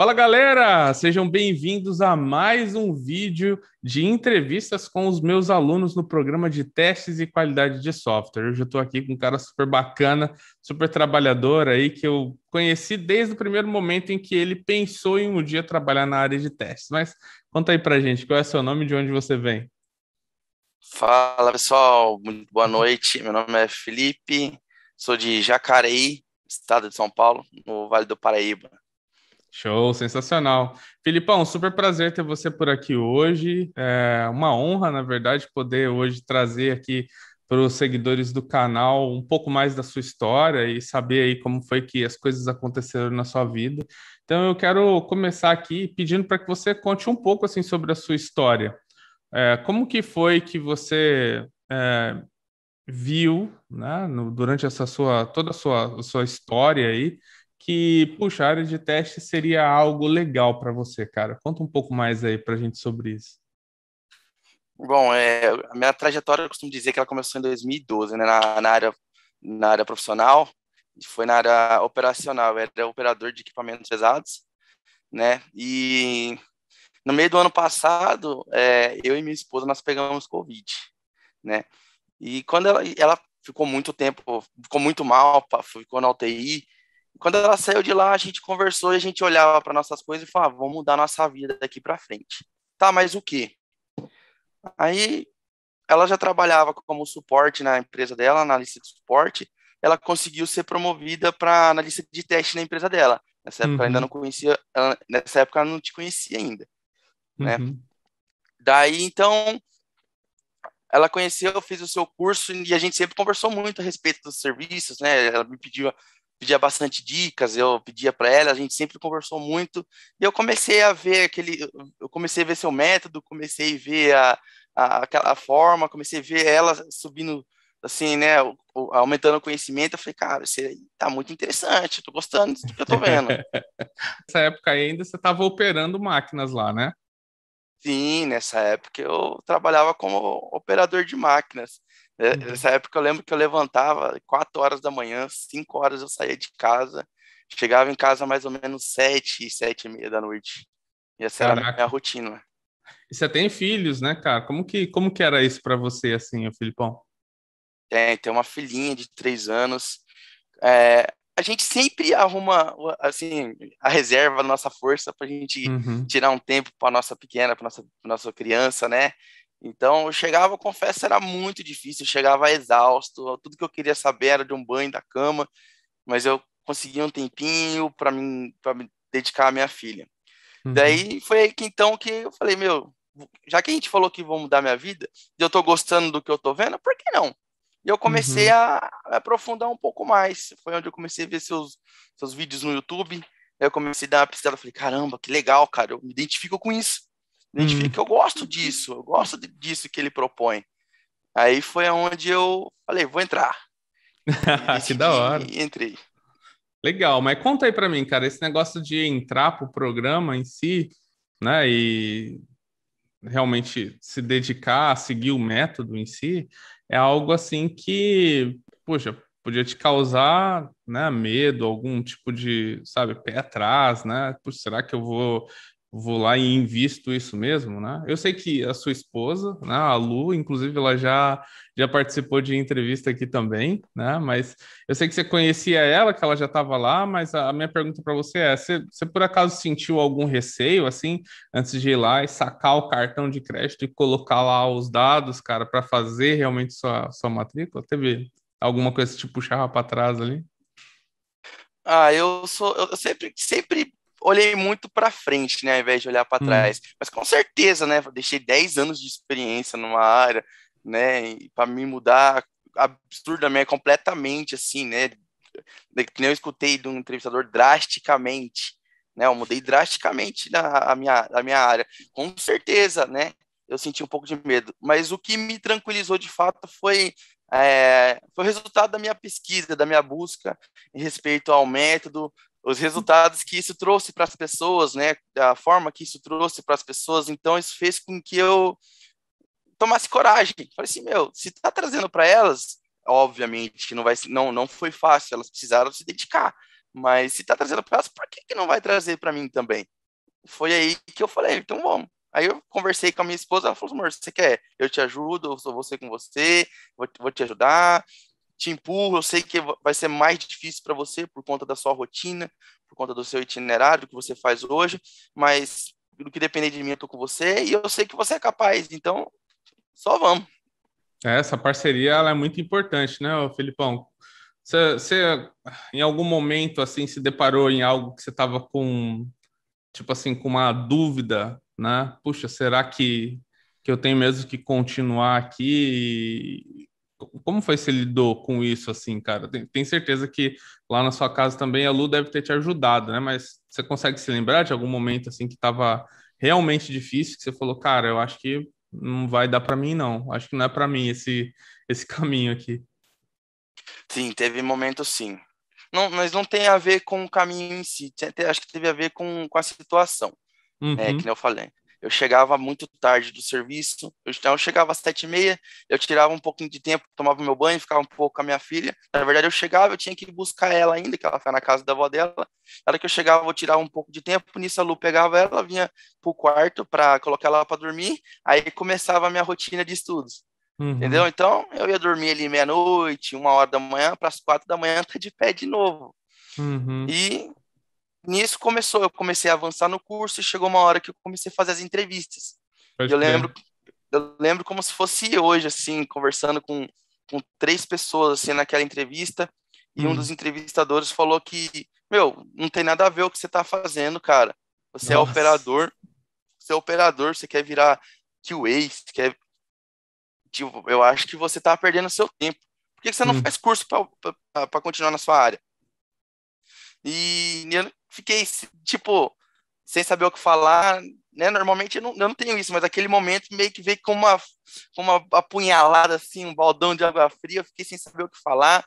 Fala galera, sejam bem-vindos a mais um vídeo de entrevistas com os meus alunos no programa de testes e qualidade de software. Hoje eu estou aqui com um cara super bacana, super trabalhador aí que eu conheci desde o primeiro momento em que ele pensou em um dia trabalhar na área de testes. Mas conta aí pra gente, qual é seu nome e de onde você vem? Fala pessoal, muito boa noite. Meu nome é Felipe, sou de Jacareí, estado de São Paulo, no Vale do Paraíba. Show, sensacional. Filipão, super prazer ter você por aqui hoje. É uma honra, na verdade, poder hoje trazer aqui para os seguidores do canal um pouco mais da sua história e saber aí como foi que as coisas aconteceram na sua vida. Então eu quero começar aqui pedindo para que você conte um pouco assim sobre a sua história. É, como que foi que você é, viu, né, no, durante essa sua toda a sua, a sua história aí, que, puxa, a área de teste seria algo legal para você, cara. Conta um pouco mais aí para a gente sobre isso. Bom, é, a minha trajetória, eu costumo dizer que ela começou em 2012, né, na, na área, na área profissional, foi na área operacional, eu era operador de equipamentos pesados, né, e no meio do ano passado, é, eu e minha esposa, nós pegamos Covid, né, e quando ela, ela ficou muito tempo, ficou muito mal, ficou na UTI, quando ela saiu de lá, a gente conversou e a gente olhava para nossas coisas e falava, ah, vamos mudar nossa vida daqui para frente. Tá, mas o quê? Aí ela já trabalhava como suporte na empresa dela, analista de suporte. Ela conseguiu ser promovida para analista de teste na empresa dela. Nessa época uhum. ainda não conhecia, ela, nessa época ela não te conhecia ainda, né? Uhum. Daí então ela conheceu, eu fiz o seu curso e a gente sempre conversou muito a respeito dos serviços, né? Ela me pediu pedia bastante dicas, eu pedia para ela, a gente sempre conversou muito, e eu comecei a ver aquele, eu comecei a ver seu método, comecei a ver a, a, forma, comecei a ver ela subindo, assim, né, aumentando o conhecimento, eu falei, cara, você tá muito interessante, tô gostando do que eu tô vendo. nessa época ainda você estava operando máquinas lá, né? Sim, nessa época eu trabalhava como operador de máquinas. É, uhum. nessa época eu lembro que eu levantava 4 horas da manhã, 5 horas eu saía de casa, chegava em casa mais ou menos 7, 7 e meia da noite. E essa Caraca. era a minha rotina. E você tem filhos, né, cara? Como que, como que era isso para você, assim, o Filipão? Tem, é, tem uma filhinha de 3 anos. É, a gente sempre arruma, assim, a reserva, a nossa força para a gente uhum. tirar um tempo para nossa pequena, para nossa, pra nossa criança, né? Então, eu chegava, eu confesso, era muito difícil, eu chegava exausto, tudo que eu queria saber era de um banho da cama, mas eu conseguia um tempinho para mim para me dedicar à minha filha. Uhum. Daí foi aí que então que eu falei, meu, já que a gente falou que vou mudar minha vida, e eu tô gostando do que eu tô vendo, por que não? E eu comecei uhum. a, a aprofundar um pouco mais. Foi onde eu comecei a ver seus, seus vídeos no YouTube. Aí eu comecei a dar uma pesquisada. Falei, caramba, que legal, cara. Eu me identifico com isso. Identifica, hum. que eu gosto disso, eu gosto disso que ele propõe. Aí foi aonde eu falei, vou entrar. que da hora. E entrei. Legal, mas conta aí para mim, cara, esse negócio de entrar pro programa em si, né, e realmente se dedicar a seguir o método em si, é algo assim que, poxa, podia te causar, né, medo, algum tipo de, sabe, pé atrás, né? Puxa, será que eu vou vou lá e invisto isso mesmo, né? Eu sei que a sua esposa, né, a Lu, inclusive ela já já participou de entrevista aqui também, né? Mas eu sei que você conhecia ela, que ela já estava lá, mas a, minha pergunta para você é, você, você, por acaso sentiu algum receio assim antes de ir lá e sacar o cartão de crédito e colocar lá os dados, cara, para fazer realmente sua sua matrícula? Teve alguma coisa que te puxava para trás ali? Ah, eu sou eu sempre sempre olhei muito para frente, né, ao invés de olhar para hum. trás. Hum. Mas com certeza, né, deixei 10 anos de experiência numa área, né, para me mudar absurdamente, completamente, assim, né, que eu escutei de um entrevistador drasticamente, né, eu mudei drasticamente na, a, minha, a minha área. Com certeza, né, eu senti um pouco de medo. Mas o que me tranquilizou de fato foi é, foi o resultado da minha pesquisa, da minha busca em respeito ao método, os resultados que isso trouxe para as pessoas, né? A forma que isso trouxe para as pessoas. Então, isso fez com que eu tomasse coragem. Falei assim, meu, se está trazendo para elas, obviamente que não vai, não, não foi fácil. Elas precisaram se dedicar. Mas se está trazendo para elas, por que, que não vai trazer para mim também? Foi aí que eu falei, então vamos. Aí eu conversei com a minha esposa, ela falou, assim, amor, você quer? Eu te ajudo, eu sou você com você, vou te ajudar te empurro, Eu sei que vai ser mais difícil para você por conta da sua rotina, por conta do seu itinerário que você faz hoje, mas do que depender de mim, eu tô com você e eu sei que você é capaz. Então, só vamos. É, essa parceria ela é muito importante, né, Felipão? Você, você em algum momento assim se deparou em algo que você estava com tipo assim com uma dúvida, né? Puxa, será que que eu tenho mesmo que continuar aqui como foi que você lidou com isso, assim, cara? Tem, tem certeza que lá na sua casa também a Lu deve ter te ajudado, né? Mas você consegue se lembrar de algum momento, assim, que estava realmente difícil, que você falou, cara, eu acho que não vai dar para mim, não. Acho que não é para mim esse, esse caminho aqui. Sim, teve momentos sim. Não, mas não tem a ver com o caminho em si, acho que teve a ver com, com a situação, né? uhum. é, que eu falei eu chegava muito tarde do serviço, eu, então eu chegava às sete e meia, eu tirava um pouquinho de tempo, tomava meu banho, ficava um pouco com a minha filha. Na verdade, eu chegava, eu tinha que buscar ela ainda, que ela ficava tá na casa da avó dela. era que eu chegava, eu tirava um pouco de tempo, nisso a Lu pegava ela, vinha pro quarto para colocar ela para dormir, aí começava a minha rotina de estudos. Uhum. Entendeu? Então, eu ia dormir ali meia-noite, uma hora da manhã, para as quatro da manhã, tá de pé de novo. Uhum. E nisso começou, eu comecei a avançar no curso e chegou uma hora que eu comecei a fazer as entrevistas. eu lembro, eu lembro como se fosse hoje, assim, conversando com, com três pessoas, assim, naquela entrevista, e hum. um dos entrevistadores falou que, meu, não tem nada a ver o que você está fazendo, cara. Você é Nossa. é operador, você é operador, você quer virar QA, você quer... Tipo, eu acho que você está perdendo seu tempo. Por que, você hum. não faz curso para continuar na sua área? E fiquei, tipo, sem saber o que falar, né? Normalmente eu não, eu não tenho isso, mas aquele momento meio que veio com uma, uma apunhalada, assim, um baldão de água fria, eu fiquei sem saber o que falar.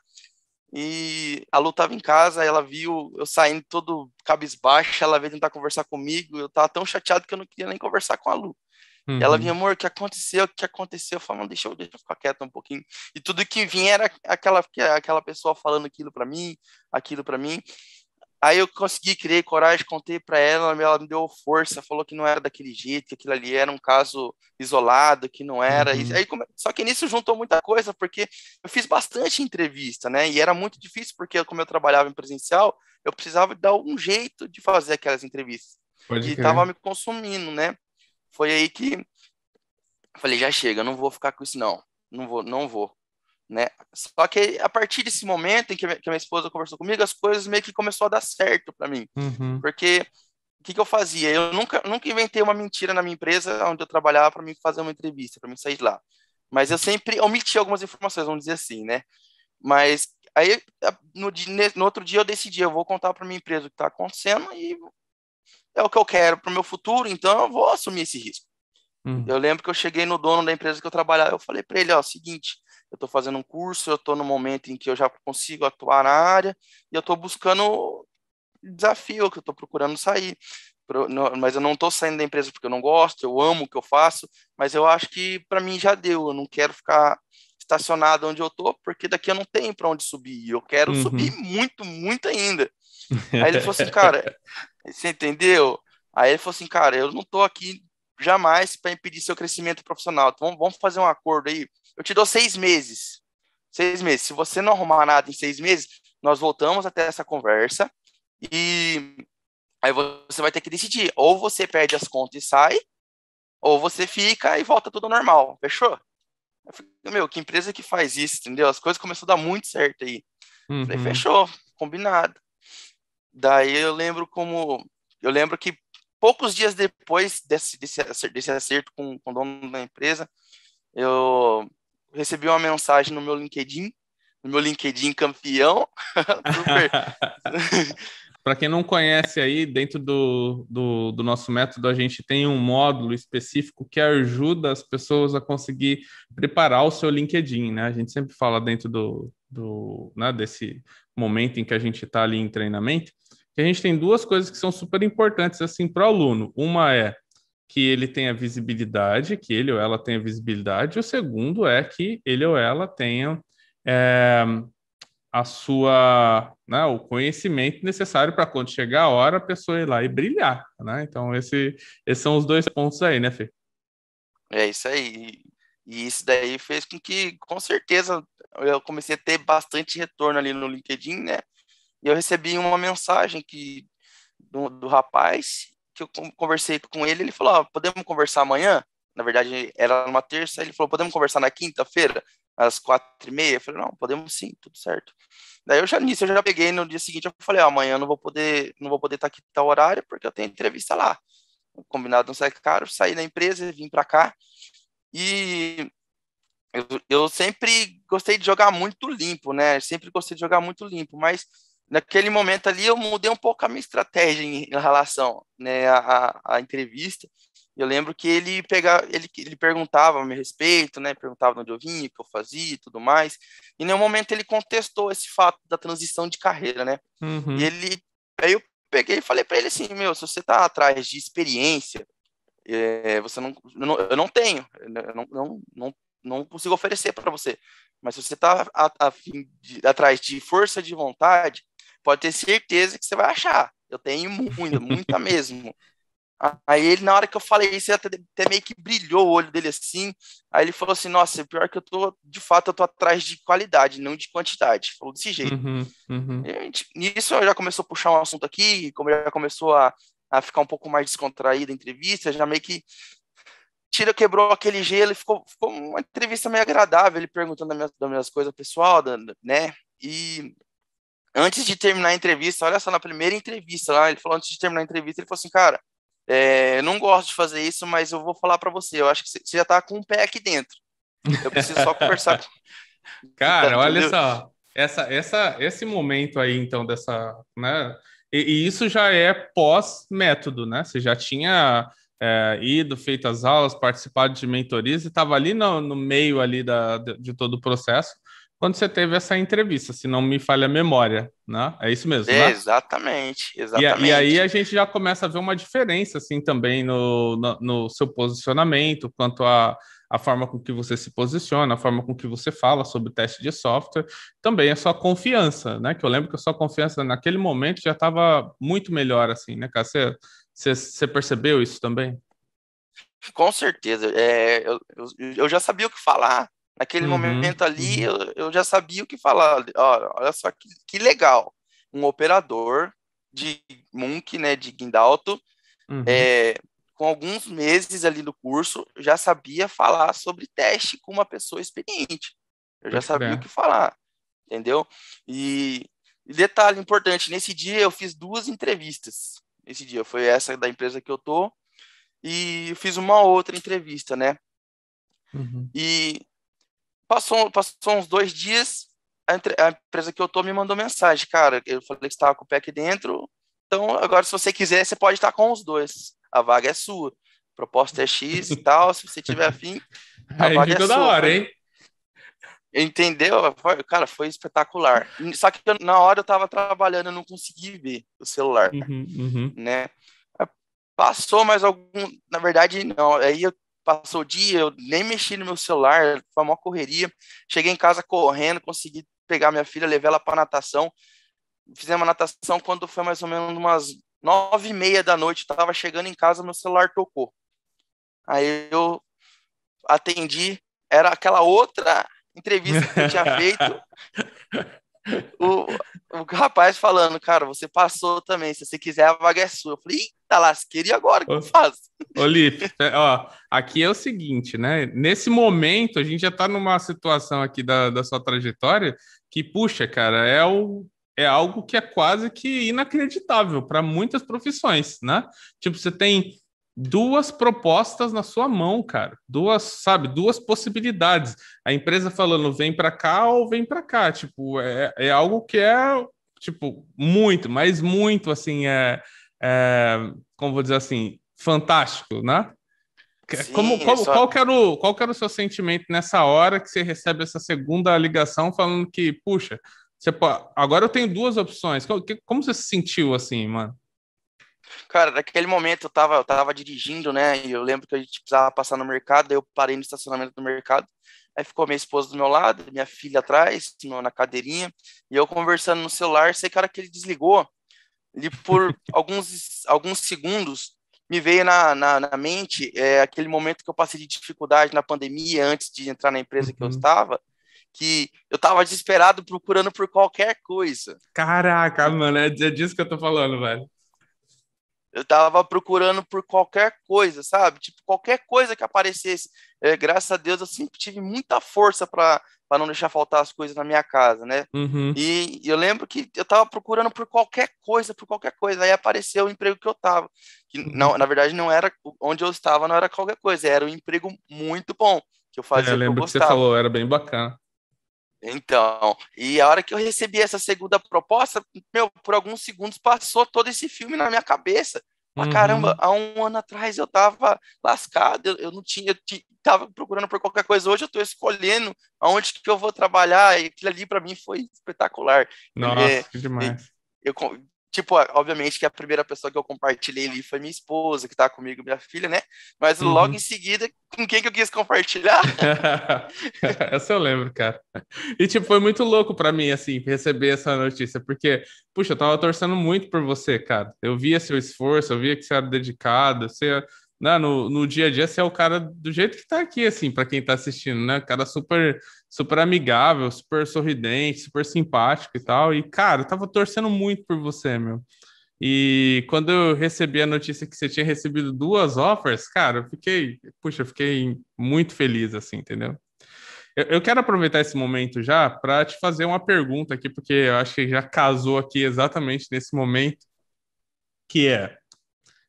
E a Lu tava em casa, ela viu eu saindo todo cabisbaixo, ela veio tentar conversar comigo, eu tava tão chateado que eu não queria nem conversar com a Lu. Uhum. ela vinha, uhum. amor, o que aconteceu? O que aconteceu? Eu falei, deixa eu, deixa eu ficar quieta um pouquinho. E tudo que vinha era aquela, é aquela pessoa falando aquilo para mim, aquilo para mim. Aí eu consegui, criei coragem, contei para ela, ela me deu força, falou que não era daquele jeito, que aquilo ali era um caso isolado, que não era. Uhum. Aí, só que nisso juntou muita coisa, porque eu fiz bastante entrevista, né? E era muito difícil, porque como eu trabalhava em presencial, eu precisava dar um jeito de fazer aquelas entrevistas. Pode e crer. tava me consumindo, né? Foi aí que eu falei, já chega, não vou ficar com isso não. Não vou, não vou né? Só que a partir desse momento em que, que minha esposa conversou comigo, as coisas meio que começou a dar certo para mim, uhum. porque o que, que eu fazia? Eu nunca, nunca inventei uma mentira na minha empresa onde eu trabalhava para mim fazer uma entrevista, para mim sair de lá. Mas eu sempre omiti algumas informações, vamos dizer assim, né? Mas aí no, no outro dia eu decidi, eu vou contar para minha empresa o que está acontecendo e é o que eu quero para o meu futuro, então eu vou assumir esse risco. Uhum. Eu lembro que eu cheguei no dono da empresa que eu trabalhava, eu falei para ele, ó, seguinte, eu estou fazendo um curso, eu estou no momento em que eu já consigo atuar na área e eu estou buscando desafio, que eu estou procurando sair. Mas eu não estou saindo da empresa porque eu não gosto, eu amo o que eu faço, mas eu acho que para mim já deu. Eu não quero ficar estacionado onde eu estou, porque daqui eu não tenho para onde subir. Eu quero uhum. subir muito, muito ainda. Aí ele falou assim, cara, você entendeu? Aí ele falou assim, cara, eu não estou aqui jamais para impedir seu crescimento profissional. Então, vamos fazer um acordo aí. Eu te dou seis meses. Seis meses. Se você não arrumar nada em seis meses, nós voltamos até essa conversa e aí você vai ter que decidir. Ou você perde as contas e sai, ou você fica e volta tudo normal. Fechou? Falei, meu, que empresa que faz isso, entendeu? As coisas começaram a dar muito certo aí. Uhum. Falei, fechou, combinado. Daí eu lembro como. Eu lembro que poucos dias depois desse, desse, acerto, desse acerto com, com o dono da empresa, eu recebi uma mensagem no meu LinkedIn, no meu LinkedIn campeão. Para quem não conhece aí, dentro do, do, do, nosso método, a gente tem um módulo específico que ajuda as pessoas a conseguir preparar o seu LinkedIn, né? A gente sempre fala dentro do, do né, desse momento em que a gente está ali em treinamento, que a gente tem duas coisas que são super importantes assim para o aluno. Uma é que ele tenha visibilidade, que ele ou ela tenha visibilidade, e o segundo é que ele ou ela tenha é, a sua, né, o conhecimento necessário para quando chegar a hora a pessoa ir lá e brilhar, né? Então esse, esses são os dois pontos aí, né, Fê? É isso aí. E isso daí fez com que, com certeza, eu comecei a ter bastante retorno ali no LinkedIn, né? E eu recebi uma mensagem que do, do rapaz, que eu conversei com ele, ele falou, podemos conversar amanhã? Na verdade, era numa terça, ele falou, podemos conversar na quinta-feira? às quatro e meia? Eu falei, não, podemos sim, tudo certo. Daí eu já nisso, eu já peguei no dia seguinte, eu falei, ah, amanhã não vou poder, não vou poder estar aqui tal horário, porque eu tenho entrevista lá. O combinado não sai caro, saí da empresa, vim para cá. E eu, eu sempre gostei de jogar muito limpo, né? Sempre gostei de jogar muito limpo, mas naquele momento ali eu mudei um pouco a minha estratégia em, relação né, à, à entrevista. Eu lembro que ele pegava, ele, ele perguntava a meu respeito, né? Perguntava onde eu vinha, o que eu fazia e tudo mais. E em nenhum momento ele contestou esse fato da transição de carreira, né? Uhum. E ele, aí eu peguei e falei para ele assim, meu, se você tá atrás de experiência, é, você não, eu não, eu não tenho, eu não, não, não, não consigo oferecer para você. Mas se você está a, a de, atrás de força de vontade, pode ter certeza que você vai achar. Eu tenho muita, muita mesmo. Aí ele, na hora que eu falei isso, até, até, meio que brilhou o olho dele assim. Aí ele falou assim: Nossa, é pior que eu tô, de fato, eu tô atrás de qualidade, não de quantidade. Falou desse jeito. Uhum, uhum. E, já começou a puxar um assunto aqui, como já começou a, a ficar um pouco mais descontraída a entrevista, já meio que tira, quebrou aquele gelo e ficou, ficou uma entrevista meio agradável, ele perguntando as minhas, das minhas coisas pessoal, né? E antes de terminar a entrevista, olha só, na primeira entrevista lá, ele falou antes de terminar a entrevista, ele falou assim, cara, é, não gosto de fazer isso, mas eu vou falar para você, eu acho que você já tá com o um pé aqui dentro. Eu preciso só conversar. Com... Cara, então, olha só, essa, essa, esse momento aí, então, dessa, né, e, e isso já é pós-método, né, você já tinha... É, ido, feito as aulas, participado de mentorias e estava ali no, no meio ali da, de, de todo o processo quando você teve essa entrevista, se não me falha a memória, né? É isso mesmo, né? Exatamente, exatamente. E, e, aí a gente já começa a ver uma diferença, assim, também no, no, no seu posicionamento, quanto a, a forma com que você se posiciona, a forma com que você fala sobre teste de software, também a sua confiança, né? Que eu lembro que a sua confiança naquele momento já estava muito melhor, assim, né, cara? Você, você, você percebeu isso também? Com certeza. É, eu, eu, eu já sabia o que falar, Naquele uhum. momento ali, uhum. eu, eu, já sabia o que falar. Olha, olha só que, que legal. Um operador de Munk, né, de Guindalto, uhum. é, com alguns meses ali no curso, já sabia falar sobre teste com uma pessoa experiente. Eu já sabia o que falar, entendeu? E, e, detalhe importante, nesse dia eu fiz duas entrevistas. Nesse dia foi essa da empresa que eu tô e eu fiz uma outra entrevista, né? Uhum. E Passou, passou uns dois dias, a, empresa que eu tô me mandou mensagem, cara. Eu falei que estava com o pé aqui dentro. Então, agora, se você quiser, você pode estar com os dois. A vaga é sua. Proposta é X e tal. Se você tiver afim, a Aí vaga é sua. da hora, hein? Entendeu? Cara, foi espetacular. Só que eu, na hora eu tava trabalhando, eu não consegui ver o celular, uhum, uhum. né? Passou mais algum... Na verdade, não. Aí eu Passou o dia, eu nem mexi no meu celular, foi uma correria. Cheguei em casa correndo, consegui pegar minha filha, levei ela para natação. Fizemos a natação quando foi mais ou menos umas nove e meia da noite. Estava chegando em casa, meu celular tocou. Aí eu atendi, era aquela outra entrevista que eu tinha feito o, o rapaz falando, cara, você passou também, se você quiser a vaga é sua. Eu falei, eita lasqueira, e agora? O que eu faço? Ô, Lipe, é, ó, aqui é o seguinte, né? Nesse momento, a gente já tá numa situação aqui da, da sua trajetória que, puxa, cara, é o é algo que é quase que inacreditável para muitas profissões, né? Tipo, você tem duas propostas na sua mão, cara. Duas, sabe, duas possibilidades. A empresa falando vem para cá ou vem para cá. Tipo, é, é algo que é, tipo, muito, mas muito, assim, é, é como vou dizer assim, fantástico, né? É Sim, como, como só... qual, que era o, qual que era o seu sentimento nessa hora que você recebe essa segunda ligação falando que, puxa, você pode... Tipo, agora eu tenho duas opções. Como, que, como você se sentiu assim, mano? Cara, naquele momento eu tava, eu tava dirigindo, né? E eu lembro que a gente precisava passar no mercado, eu parei no estacionamento do mercado. Aí ficou minha esposa do meu lado, minha filha atrás, na cadeirinha, e eu conversando no celular. Sei, cara, que ele desligou. E por alguns, alguns segundos me veio na, na, na mente é, aquele momento que eu passei de dificuldade na pandemia, antes de entrar na empresa uhum. que eu uhum. estava, que eu estava desesperado procurando por qualquer coisa. Caraca, mano, é, é disso que eu tô falando, velho. Eu tava procurando por qualquer coisa, sabe? Tipo, qualquer coisa que aparecesse. É, graças a Deus, eu sempre tive muita força para não deixar faltar as coisas na minha casa, né? Uhum. E, eu lembro que eu tava procurando por qualquer coisa, por qualquer coisa. Aí apareceu o emprego que eu tava. Que uhum. não, na verdade, não era onde eu estava, não era qualquer coisa, era um emprego muito bom. Que eu é, fazia. É, eu lembro que, eu que você falou, era bem bacana. Então, e a hora que eu recebi essa segunda proposta, meu, por alguns segundos passou todo esse filme na minha cabeça. Mas uhum. caramba, há um ano atrás eu tava lascado, eu, eu não tinha, eu tava procurando por qualquer coisa. Hoje eu tô escolhendo aonde que eu vou trabalhar, e aquilo ali para mim foi espetacular. Nossa, é, que demais. Eu, tipo, obviamente que a primeira pessoa que eu compartilhei ali foi minha esposa, que tá comigo, minha filha, né? Mas uhum. logo em seguida, com quem que eu quis compartilhar? essa eu lembro, cara. E, tipo, foi muito louco para mim, assim, receber essa notícia, porque, puxa, eu tava torcendo muito por você, cara. Eu via seu esforço, eu via que você era dedicado, você né, no, no dia a dia você é o cara do jeito que tá aqui, assim, para quem tá assistindo, né? Cara super, super amigável, super sorridente, super simpático e tal. E, cara, eu tava torcendo muito por você, meu. E quando eu recebi a notícia que você tinha recebido duas offers, cara, eu fiquei, puxa, eu fiquei muito feliz, assim, entendeu? Eu, eu quero aproveitar esse momento já para te fazer uma pergunta aqui, porque eu acho que já casou aqui exatamente nesse momento, que é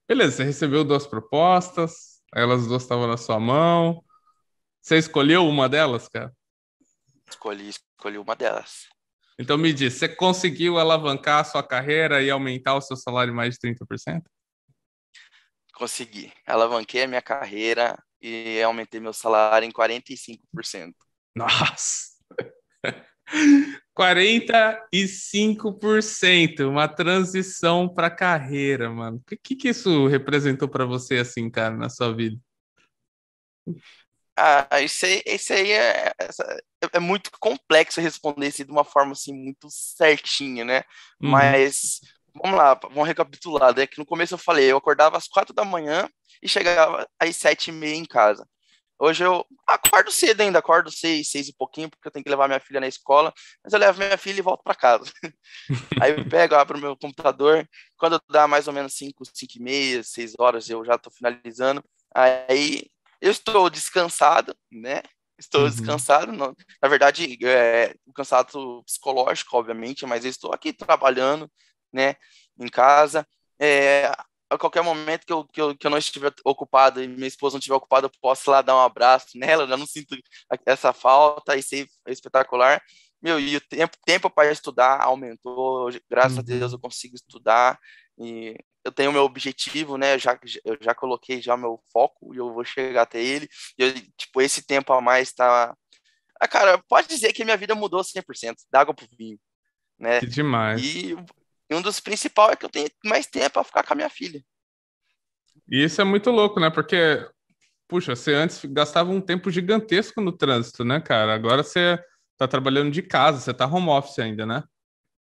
Beleza, você recebeu duas propostas, elas duas estavam na sua mão. Você escolheu uma delas, cara? Escolhi, escolhi uma delas. Então me diz, você conseguiu alavancar a sua carreira e aumentar o seu salário mais de 30%? Consegui. Alavanquei a minha carreira e aumentei meu salário em 45%. Nossa! 45%, uma transição para carreira, mano. O que, que isso representou para você, assim, cara, na sua vida? Ah, isso aí, isso aí é, é, muito complexo responder isso de uma forma, assim, muito certinha, né? Uhum. Mas, vamos lá, vamos recapitular, né? Que no começo eu falei, eu acordava às quatro da manhã e chegava às sete e meia em casa. Hoje eu acordo cedo ainda, acordo seis, seis e pouquinho, porque eu tenho que levar minha filha na escola, mas eu levo minha filha e volto para casa. Aí eu pego, abro meu computador, quando dá mais ou menos cinco, cinco e meia, seis horas, eu já estou finalizando. Aí eu estou descansado, né? Estou uhum. descansado, não, na verdade, é, cansado psicológico, obviamente, mas eu estou aqui trabalhando, né, em casa. É, a qualquer momento que eu, que eu, que eu não estiver ocupado e minha esposa não estiver ocupada, eu posso lá dar um abraço nela, né? eu não sinto essa falta, e é espetacular. Meu, e o tempo, tempo para estudar aumentou, graças a uhum. Deus eu consigo estudar e eu tenho meu objetivo, né? Eu já, eu já coloquei já meu foco e eu vou chegar até ele. E eu, tipo, esse tempo a mais tá. Ah, cara, pode dizer que minha vida mudou 100%, da água pro vinho, né? Que demais. E e um dos principais é que eu tenho mais tempo para ficar com a minha filha. E isso é muito louco, né? Porque, puxa, você antes gastava um tempo gigantesco no trânsito, né, cara? Agora você tá trabalhando de casa, você tá home office ainda, né?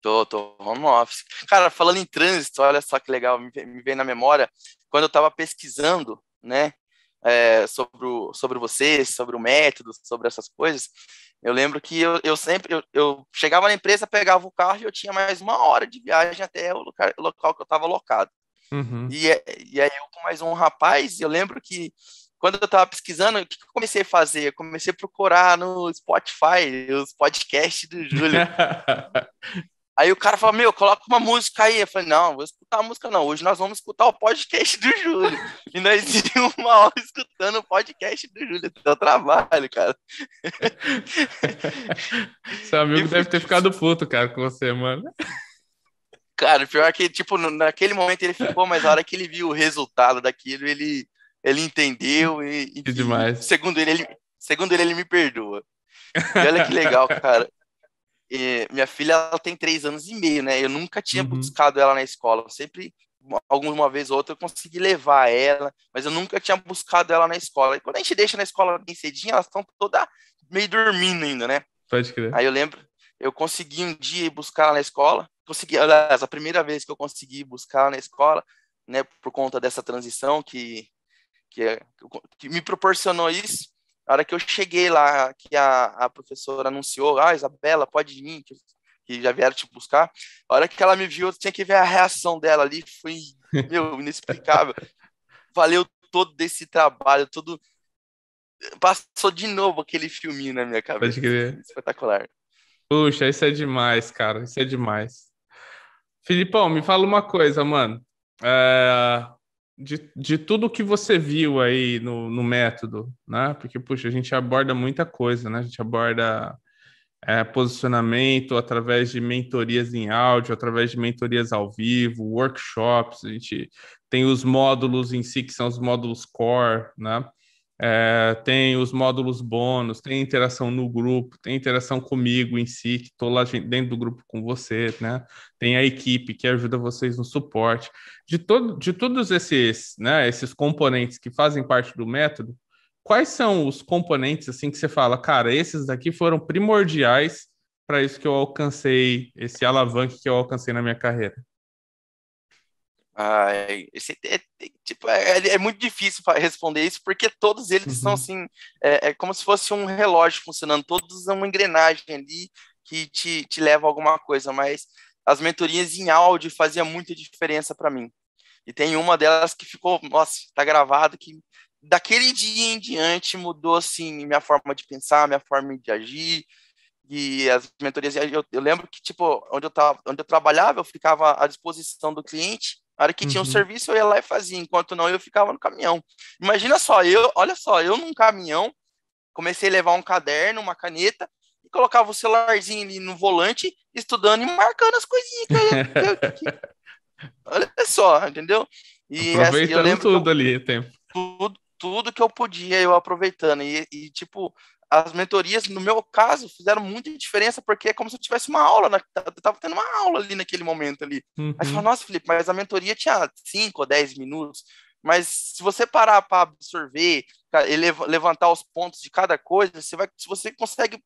Tô, tô home office. Cara, falando em trânsito, olha só que legal, me, vem na memória, quando eu tava pesquisando, né, é, sobre, o, sobre você, sobre o método, sobre essas coisas, eu lembro que eu, eu sempre, eu, eu, chegava na empresa, pegava o carro e eu tinha mais uma hora de viagem até o local, local que eu estava alocado. Uhum. E, é, e aí eu com mais um rapaz, eu lembro que quando eu estava pesquisando, o que, que eu comecei a fazer? Eu comecei a procurar no Spotify os podcasts do Júlio. Aí o cara falou: meu, coloca uma música aí. Eu falei, não, vou escutar a música não. Hoje nós vamos escutar o podcast do Júlio. E nós íamos uma hora escutando o podcast do Júlio. Deu trabalho, cara. Seu amigo e, deve ter ficado puto, cara, com você, mano. Cara, pior é que, tipo, naquele momento ele ficou, mas na hora que ele viu o resultado daquilo, ele, ele entendeu e, e demais. Segundo ele, ele, segundo ele, ele me perdoa. E olha que legal, cara. E minha filha ela tem três anos e meio, né? Eu nunca tinha uhum. buscado ela na escola. Eu sempre, alguma vez ou outra, eu consegui levar ela, mas eu nunca tinha buscado ela na escola. E quando a gente deixa na escola bem cedinho, elas estão toda meio dormindo ainda, né? Pode crer. Aí eu lembro, eu consegui um dia ir buscar ela na escola. Consegui, aliás, a primeira vez que eu consegui buscar ela na escola, né? Por conta dessa transição que, que, é, que me proporcionou isso na hora que eu cheguei lá, que a, a professora anunciou, ah, Isabela, pode vir, que, que já vieram te buscar. Na hora que ela me viu, eu tinha que ver a reação dela ali, foi, meu, inexplicável. Valeu todo esse trabalho, todo... Passou de novo aquele filminho na minha cabeça. Pode crer. Assim, espetacular. Puxa, isso é demais, cara, isso é demais. Filipão, me fala uma coisa, mano. É de, de tudo que você viu aí no, no método, né? Porque, puxa, a gente aborda muita coisa, né? A gente aborda é, posicionamento através de mentorias em áudio, através de mentorias ao vivo, workshops, a gente tem os módulos em si, que são os módulos core, né? é, tem os módulos bônus, tem interação no grupo, tem interação comigo em si, que estou lá dentro do grupo com você, né? Tem a equipe que ajuda vocês no suporte. De, todo, de todos esses, né, esses componentes que fazem parte do método, quais são os componentes assim que você fala, cara, esses daqui foram primordiais para isso que eu alcancei, esse alavanque que eu alcancei na minha carreira? Ai, esse, é, é, tipo, é, é, é muito difícil responder isso, porque todos eles uhum. são assim, é, é, como se fosse um relógio funcionando, todos é uma engrenagem ali que te, te leva a alguma coisa, mas as mentorias em áudio fazia muita diferença para mim. E tem uma delas que ficou, nossa, tá gravado que daquele dia em diante mudou assim minha forma de pensar, minha forma de agir, e as mentorias eu, eu lembro que tipo onde eu tava onde eu trabalhava eu ficava à disposição do cliente a hora que uhum. tinha um uhum. serviço, eu ia lá e fazia, enquanto não, eu ficava no caminhão. Imagina só, eu, olha só, eu num caminhão, comecei a levar um caderno, uma caneta, e colocava o celularzinho ali no volante, estudando e marcando as coisinhas. Que eu, que que... olha só, entendeu? E assim, Aproveitando assim, tudo eu, ali, tempo. Tudo, tudo que eu podia, eu aproveitando. E, e tipo, as mentorias, no meu caso, fizeram muita diferença, porque é como se eu tivesse uma aula, né? eu estava tendo uma aula ali naquele momento ali. Uhum. Aí você fala, uhum. nossa, Felipe, mas a mentoria tinha 5 ou 10 minutos, mas se você parar para absorver levantar os pontos de cada coisa, você vai, se você consegue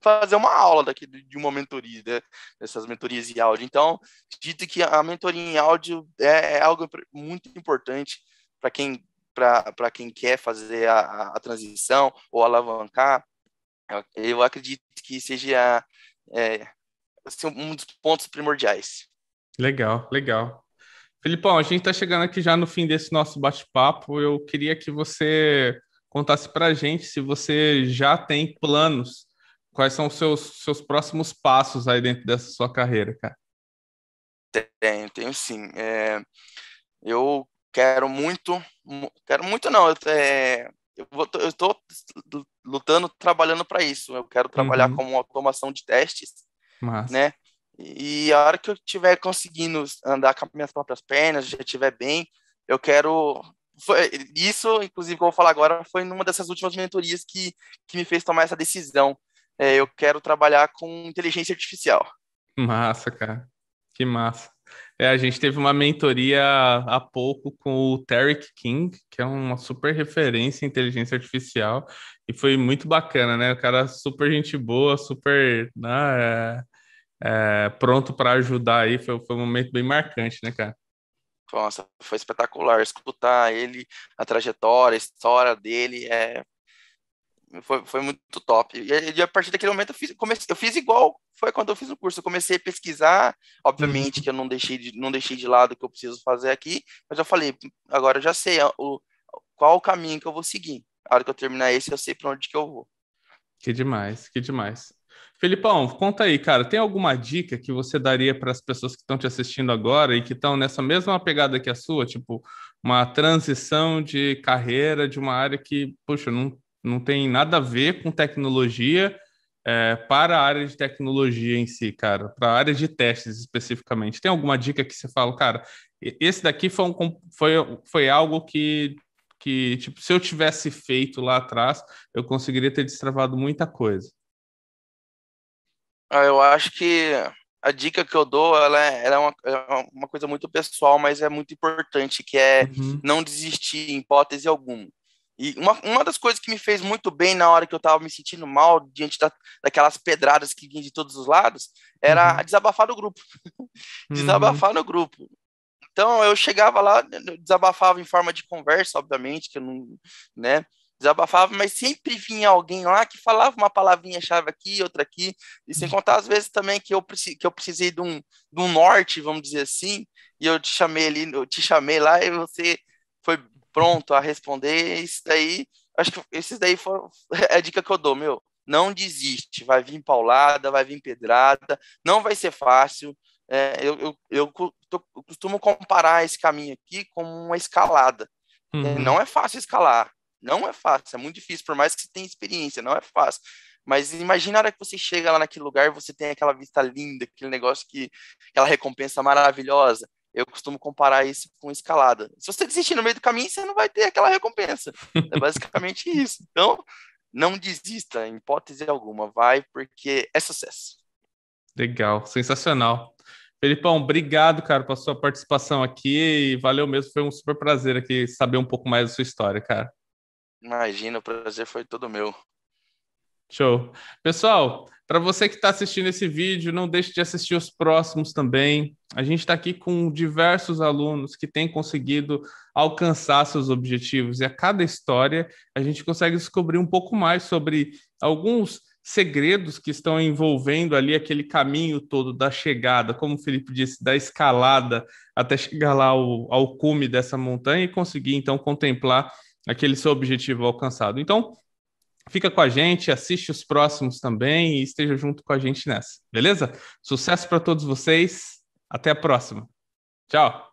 fazer uma aula daqui de uma mentoria, né? dessas mentorias em áudio. Então, dito que a mentoria em áudio é, é algo muito importante para quem para quem quer fazer a, a, transição ou alavancar, eu acredito que seja é, assim, um dos pontos primordiais. Legal, legal. Filipão, a gente está chegando aqui já no fim desse nosso bate-papo. Eu queria que você contasse para a gente se você já tem planos, quais são os seus, seus próximos passos aí dentro dessa sua carreira, cara. Tenho, tenho sim. É, eu quero muito, quero muito não, eu, é, eu estou lutando, trabalhando para isso. Eu quero trabalhar uhum. como automação de testes, Massa. né? E a hora que eu estiver conseguindo andar com as minhas próprias pernas, já estiver bem, eu quero. Foi, isso, inclusive, que eu vou falar agora, foi numa dessas últimas mentorias que, que me fez tomar essa decisão. É, eu quero trabalhar com inteligência artificial. Massa, cara. Que massa. É, a gente teve uma mentoria há pouco com o Tarek King, que é uma super referência em inteligência artificial, e foi muito bacana, né? O cara super gente boa, super né, é, é, pronto para ajudar aí, foi, foi um momento bem marcante, né, cara? Nossa, foi espetacular escutar ele, a trajetória, a história dele, é foi, foi muito top. E, e, a partir daquele momento eu fiz, comecei, eu fiz igual foi quando eu fiz o curso. Eu comecei a pesquisar, obviamente uhum. que eu não deixei de, não deixei de lado o que eu preciso fazer aqui, mas eu falei, agora eu já sei o, qual o caminho que eu vou seguir. A hora que eu terminar esse, eu sei para onde que eu vou. Que demais, que demais. Felipão, conta aí, cara, tem alguma dica que você daria para as pessoas que estão te assistindo agora e que estão nessa mesma pegada que a sua, tipo, uma transição de carreira de uma área que, puxa, não não tem nada a ver com tecnologia é, para a área de tecnologia em si, cara, para a área de testes especificamente. Tem alguma dica que você fala, cara, esse daqui foi, um, foi, foi algo que, que tipo, se eu tivesse feito lá atrás, eu conseguiria ter destravado muita coisa? Ah, eu acho que a dica que eu dou, ela é, ela é, uma, é uma coisa muito pessoal, mas é muito importante, que é uhum. não desistir em hipótese alguma. E uma, uma das coisas que me fez muito bem na hora que eu estava me sentindo mal diante da, daquelas pedradas que vinham de todos os lados era uhum. desabafar no grupo. desabafar uhum. no grupo. Então eu chegava lá, né, né, desabafava em forma de conversa, obviamente, que eu não, né? Desabafava, mas sempre vinha alguém lá que falava uma palavrinha chave aqui, outra aqui, e sem contar às vezes também que eu, que eu precisei de um, de um norte, vamos dizer assim, e eu te chamei ali, eu te chamei lá e você foi pronto a responder. Isso daí, acho que esses daí foram, é a dica que eu dou, meu. Não desiste, vai vir paulada, vai vir pedrada, não vai ser fácil. É, eu, eu, eu, costumo comparar esse caminho aqui com uma escalada. É, uhum. Não é fácil escalar, não é fácil, é muito difícil, por mais que você tenha experiência, não é fácil. Mas imagina a hora que você chega lá naquele lugar, você tem aquela vista linda, aquele negócio que, aquela recompensa maravilhosa eu costumo comparar isso com escalada. Se você desistir no meio do caminho, você não vai ter aquela recompensa. É basicamente isso. Então, não desista, em hipótese alguma. Vai, porque é sucesso. Legal, sensacional. Felipão, obrigado, cara, pela sua participação aqui e valeu mesmo. Foi um super prazer aqui saber um pouco mais da sua história, cara. Imagina, o prazer foi todo meu. Show. Pessoal, para você que está assistindo esse vídeo, não deixe de assistir os próximos também. A gente está aqui com diversos alunos que têm conseguido alcançar seus objetivos. E a cada história, a gente consegue descobrir um pouco mais sobre alguns segredos que estão envolvendo ali aquele caminho todo da chegada, como o Felipe disse, da escalada até chegar lá ao, ao cume dessa montanha e conseguir, então, contemplar aquele seu objetivo alcançado. Então, Fica com a gente, assiste os próximos também e esteja junto com a gente nessa, beleza? Sucesso para todos vocês. Até a próxima. Tchau.